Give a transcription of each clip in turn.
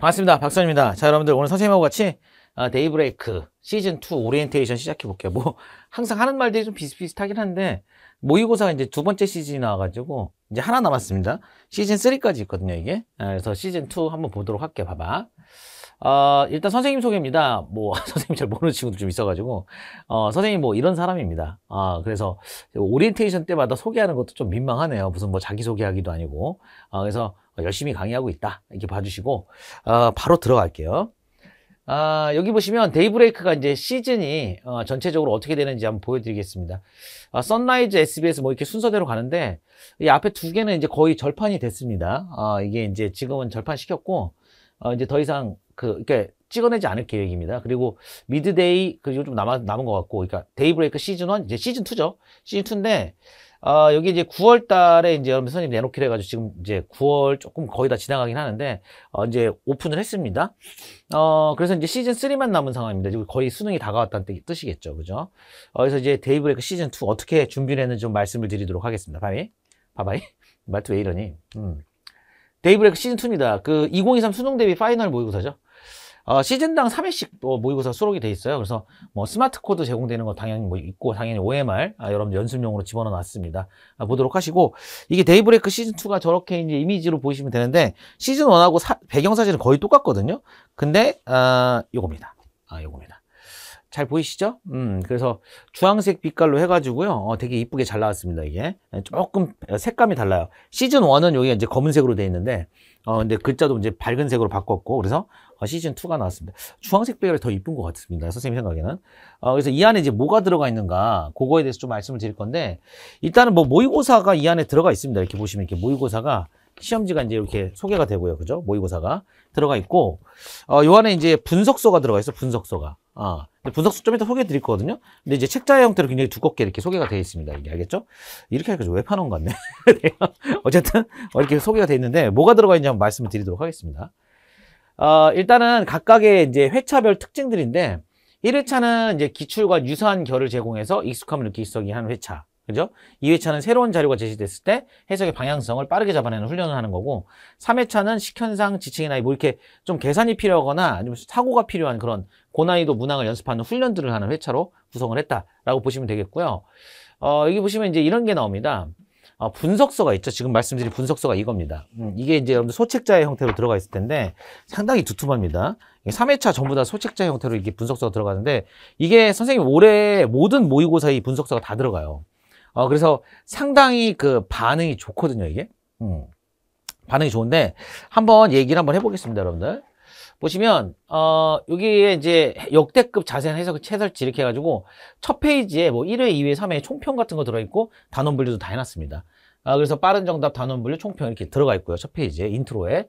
반갑습니다. 박선입니다. 자, 여러분들 오늘 선생님하고 같이 아, 데이브레이크 시즌2 오리엔테이션 시작해 볼게요. 뭐 항상 하는 말들이 좀 비슷비슷하긴 한데 모의고사가 이제 두 번째 시즌이 나와가지고 이제 하나 남았습니다. 시즌3까지 있거든요, 이게. 아, 그래서 시즌2 한번 보도록 할게요. 봐봐. 어, 일단 선생님 소개입니다. 뭐, 선생님 잘 모르는 친구도 좀 있어가지고, 어, 선생님 뭐 이런 사람입니다. 아, 그래서 오리엔테이션 때마다 소개하는 것도 좀 민망하네요. 무슨 뭐 자기소개하기도 아니고. 아, 그래서 열심히 강의하고 있다. 이렇게 봐주시고, 아, 바로 들어갈게요. 아, 여기 보시면 데이브레이크가 이제 시즌이 어, 전체적으로 어떻게 되는지 한번 보여드리겠습니다. 아, 선라이즈, SBS 뭐 이렇게 순서대로 가는데 이 앞에 두 개는 이제 거의 절판이 됐습니다. 아, 이게 이제 지금은 절판시켰고 어, 이제 더 이상 그 이렇게 그러니까 찍어내지 않을 계획입니다. 그리고 미드데이 그 요즘 남아, 남은 것 같고, 그러니까 데이브레이크 시즌 1 이제 시즌 2죠. 시즌 2인데 어, 여기 이제 9월 달에 이제 여러분 선생님 내놓기로 해가지고 지금 이제 9월 조금 거의 다 지나가긴 하는데, 어, 이제 오픈을 했습니다. 어, 그래서 이제 시즌 3만 남은 상황입니다. 지금 거의 수능이 다가왔다는 뜻이겠죠. 그죠? 어, 그래서 이제 데이브레이크 시즌 2 어떻게 준비를 했는지 좀 말씀을 드리도록 하겠습니다. 바이. 바바이. 말투 왜 이러니? 음. 데이브레이크 시즌 2입니다. 그 2023 수능 대비 파이널 모의고사죠. 어, 시즌당 3회씩 또 모의고사 수록이 돼 있어요. 그래서 뭐 스마트 코드 제공되는 거 당연히 뭐 있고 당연히 OMR 아, 여러분 연습용으로 집어넣어 놨습니다. 아, 보도록 하시고 이게 데이브레이크 시즌 2가 저렇게 이제 이미지로 보시면 되는데 시즌 1하고 배경 사진은 거의 똑같거든요. 근데 아, 요겁니다. 아, 요겁니다. 잘 보이시죠? 음, 그래서 주황색 빛깔로 해가지고요. 어, 되게 이쁘게 잘 나왔습니다, 이게. 예, 조금 어, 색감이 달라요. 시즌1은 여기가 이제 검은색으로 돼 있는데, 어, 근데 글자도 이제 밝은 색으로 바꿨고, 그래서 어, 시즌2가 나왔습니다. 주황색 배열이더 이쁜 것 같습니다, 선생님 생각에는. 어, 그래서 이 안에 이제 뭐가 들어가 있는가, 그거에 대해서 좀 말씀을 드릴 건데, 일단은 뭐 모의고사가 이 안에 들어가 있습니다. 이렇게 보시면 이렇게 모의고사가 시험지가 이제 이렇게 소개가 되고요. 그죠? 모의고사가 들어가 있고, 어, 요 안에 이제 분석서가 들어가 있어, 요 분석서가. 아, 분석수 좀 이따 소개해 드릴 거거든요. 근데 이제 책자의 형태로 굉장히 두껍게 이렇게 소개가 되어 있습니다. 이게 알겠죠? 이렇게 하니까 웹판원 같네. 어쨌든 이렇게 소개가 되어 있는데 뭐가 들어가 있는지 한번 말씀을 드리도록 하겠습니다. 어, 일단은 각각의 이제 회차별 특징들인데 1회차는 이제 기출과 유사한 결을 제공해서 익숙함을 느낄수 있는 회차. 그죠? 2회차는 새로운 자료가 제시됐을 때 해석의 방향성을 빠르게 잡아내는 훈련을 하는 거고 3회차는 식현상, 지칭이나 뭐 이렇게 좀 계산이 필요하거나 아니면 사고가 필요한 그런 고난이도 문항을 연습하는 훈련들을 하는 회차로 구성을 했다라고 보시면 되겠고요. 어, 여기 보시면 이제 이런 게 나옵니다. 어, 분석서가 있죠. 지금 말씀드린 분석서가 이겁니다. 음, 이게 이제 여러분들 소책자의 형태로 들어가 있을 텐데 상당히 두툼합니다. 3회차 전부 다 소책자 형태로 이게 분석서가 들어가는데 이게 선생님 올해 모든 모의고사 의 분석서가 다 들어가요. 어, 그래서 상당히 그 반응이 좋거든요, 이게. 음. 반응이 좋은데 한번 얘기를 한번 해보겠습니다, 여러분들. 보시면 어 여기에 이제 역대급 자세한 해석 을채설지 이렇게 해가지고 첫 페이지에 뭐 1회, 2회, 3회 총평 같은 거 들어있고 단원 분류도 다 해놨습니다. 아, 그래서 빠른 정답, 단원 분류, 총평 이렇게 들어가 있고요. 첫 페이지에 인트로에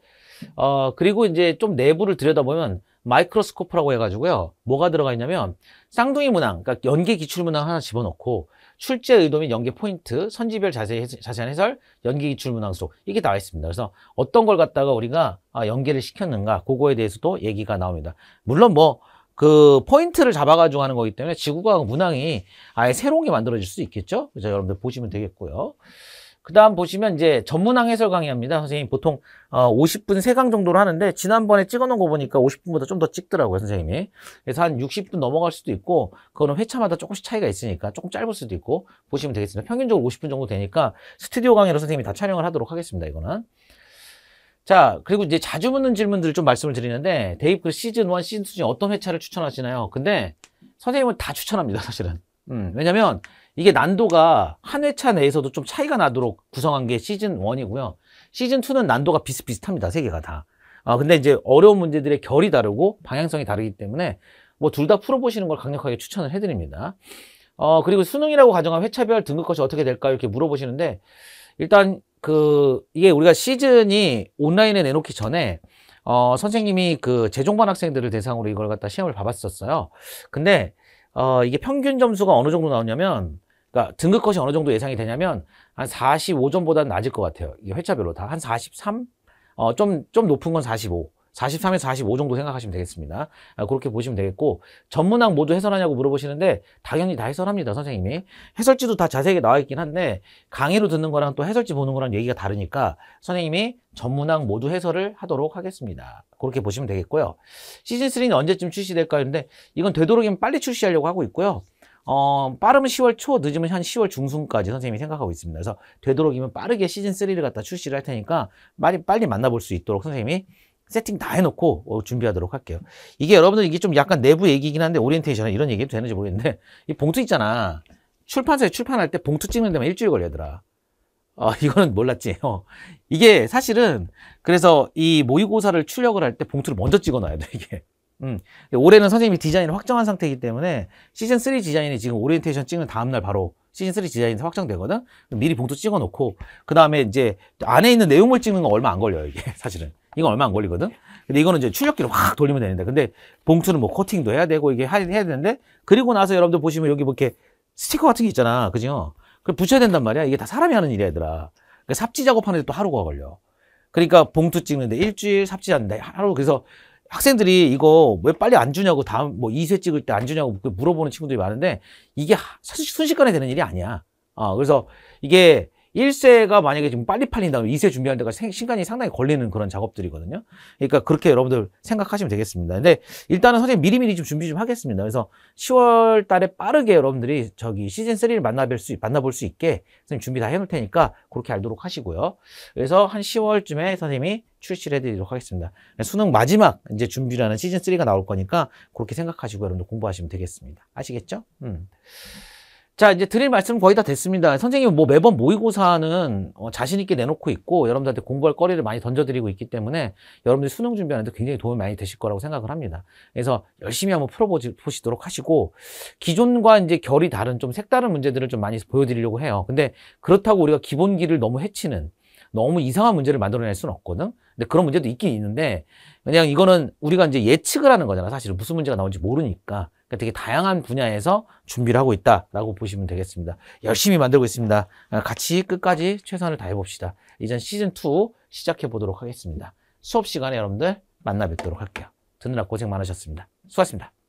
어 그리고 이제 좀 내부를 들여다보면 마이크로스코프라고 해가지고요. 뭐가 들어가 있냐면 쌍둥이 문항, 그러니까 연계 기출 문항 하나 집어넣고 출제 의도 및 연계 포인트, 선지별 자세한 해설, 연계 기출 문항 속 이게 나와 있습니다. 그래서 어떤 걸 갖다가 우리가 아, 연계를 시켰는가 그거에 대해서도 얘기가 나옵니다. 물론 뭐 그 포인트를 잡아가지고 하는 거기 때문에 지구과학 문항이 아예 새로운 게 만들어질 수 있겠죠? 그래서 여러분들 보시면 되겠고요. 그 다음 보시면 이제 전문항 해설 강의합니다. 선생님 보통 어 50분 3강 정도로 하는데 지난번에 찍어놓은 거 보니까 50분보다 좀 더 찍더라고요. 선생님이. 그래서 한 60분 넘어갈 수도 있고 그거는 회차마다 조금씩 차이가 있으니까 조금 짧을 수도 있고 보시면 되겠습니다. 평균적으로 50분 정도 되니까 스튜디오 강의로 선생님이 다 촬영을 하도록 하겠습니다. 이거는. 자, 그리고 이제 자주 묻는 질문들을 좀 말씀을 드리는데 대입 그 시즌 1, 시즌 2 중에 어떤 회차를 추천하시나요? 근데 선생님은 다 추천합니다. 사실은. 음, 왜냐면 이게 난도가 한 회차 내에서도 좀 차이가 나도록 구성한 게 시즌 1이고요. 시즌 2는 난도가 비슷비슷합니다. 세 개가 다. 아, 근데 이제 어려운 문제들의 결이 다르고 방향성이 다르기 때문에 뭐 둘 다 풀어보시는 걸 강력하게 추천을 해드립니다. 어, 그리고 수능이라고 가정한 회차별 등급컷이 어떻게 될까요? 이렇게 물어보시는데 일단 그 이게 우리가 시즌이 온라인에 내놓기 전에 어, 선생님이 그 재종반 학생들을 대상으로 이걸 갖다 시험을 봐봤었어요. 근데 어, 이게 평균 점수가 어느 정도 나오냐면 그러니까 등급 컷이 어느 정도 예상이 되냐면 한 45점보다는 낮을 것 같아요. 이게 회차별로 다 한 43? 어, 좀, 좀 높은 건 45. 43에서 45 정도 생각하시면 되겠습니다. 아, 그렇게 보시면 되겠고 전문학 모두 해설하냐고 물어보시는데 당연히 다 해설합니다. 선생님이. 해설지도 다 자세하게 나와 있긴 한데 강의로 듣는 거랑 또 해설지 보는 거랑 얘기가 다르니까 선생님이 전문학 모두 해설을 하도록 하겠습니다. 그렇게 보시면 되겠고요. 시즌3는 언제쯤 출시될까요? 근데 이건 되도록이면 빨리 출시하려고 하고 있고요. 어, 빠르면 10월 초, 늦으면 한 10월 중순까지 선생님이 생각하고 있습니다. 그래서 되도록이면 빠르게 시즌3를 갖다 출시를 할 테니까 빨리, 빨리 만나볼 수 있도록 선생님이 세팅 다 해놓고 어, 준비하도록 할게요. 이게 여러분들 이게 좀 약간 내부 얘기긴 한데 오리엔테이션 이런 얘기도 되는지 모르겠는데 이 봉투 있잖아. 출판사에 출판할 때 봉투 찍는 데만 일주일 걸리더라. 어, 이거는 몰랐지. 어. 이게 사실은 그래서 이 모의고사를 출력을 할 때 봉투를 먼저 찍어놔야 돼 이게. 음. 올해는 선생님이 디자인을 확정한 상태이기 때문에 시즌 3 디자인이 지금 오리엔테이션 찍는 다음날 바로 시즌 3 디자인이 확정되거든. 미리 봉투 찍어놓고 그 다음에 이제 안에 있는 내용물 찍는 건 얼마 안 걸려요 이게 사실은. 이건 얼마 안 걸리거든. 근데 이거는 이제 출력기로 확 돌리면 되는데. 근데 봉투는 뭐 코팅도 해야 되고 이게 해야 되는데 그리고 나서 여러분들 보시면 여기 뭐 이렇게 스티커 같은 게 있잖아. 그죠? 그걸 붙여야 된단 말이야. 이게 다 사람이 하는 일이야, 얘들아. 그러니까 삽지 작업하는데 또 하루가 걸려. 그러니까 봉투 찍는데 일주일, 삽지 하는데 하루. 그래서 학생들이 이거 왜 빨리 안 주냐고 다음 뭐 2세 찍을 때 안 주냐고 물어보는 친구들이 많은데 이게 순식간에 되는 일이 아니야. 아, 어, 그래서 이게 1세가 만약에 지금 빨리 팔린다면 2세 준비하는 데가 시간이 상당히 걸리는 그런 작업들이거든요. 그러니까 그렇게 여러분들 생각하시면 되겠습니다. 근데 일단은 선생님 미리미리 좀 준비 좀 하겠습니다. 그래서 10월 달에 빠르게 여러분들이 저기 시즌 3를 만나뵐 수, 만나볼 수 있게 선생님 준비 다 해놓을 테니까 그렇게 알도록 하시고요. 그래서 한 10월쯤에 선생님이 출시를 해드리도록 하겠습니다. 수능 마지막 이제 준비라는 시즌 3가 나올 거니까 그렇게 생각하시고 여러분들 공부하시면 되겠습니다. 아시겠죠? 음. 자 이제 드릴 말씀 은 거의 다 됐습니다 선생님 뭐 매번 모의고사는 어, 자신 있게 내놓고 있고 여러분들한테 공부할 거리를 많이 던져드리고 있기 때문에 여러분들 수능 준비하는데 굉장히 도움이 많이 되실 거라고 생각을 합니다 그래서 열심히 한번 풀어보시도록 하시고 기존과 이제 결이 다른 좀 색다른 문제들을 좀 많이 보여드리려고 해요 근데 그렇다고 우리가 기본기를 너무 해치는 너무 이상한 문제를 만들어낼 수는 없거든 근데 그런 문제도 있긴 있는데 그냥 이거는 우리가 이제 예측을 하는 거잖아 사실은 무슨 문제가 나오는지 모르니까 그러니까 되게 다양한 분야에서 준비를 하고 있다라고 보시면 되겠습니다. 열심히 만들고 있습니다. 아, 같이 끝까지 최선을 다해 봅시다. 이전 시즌 2 시작해 보도록 하겠습니다. 수업 시간에 여러분들 만나 뵙도록 할게요. 듣느라 고생 많으셨습니다. 수고하셨습니다.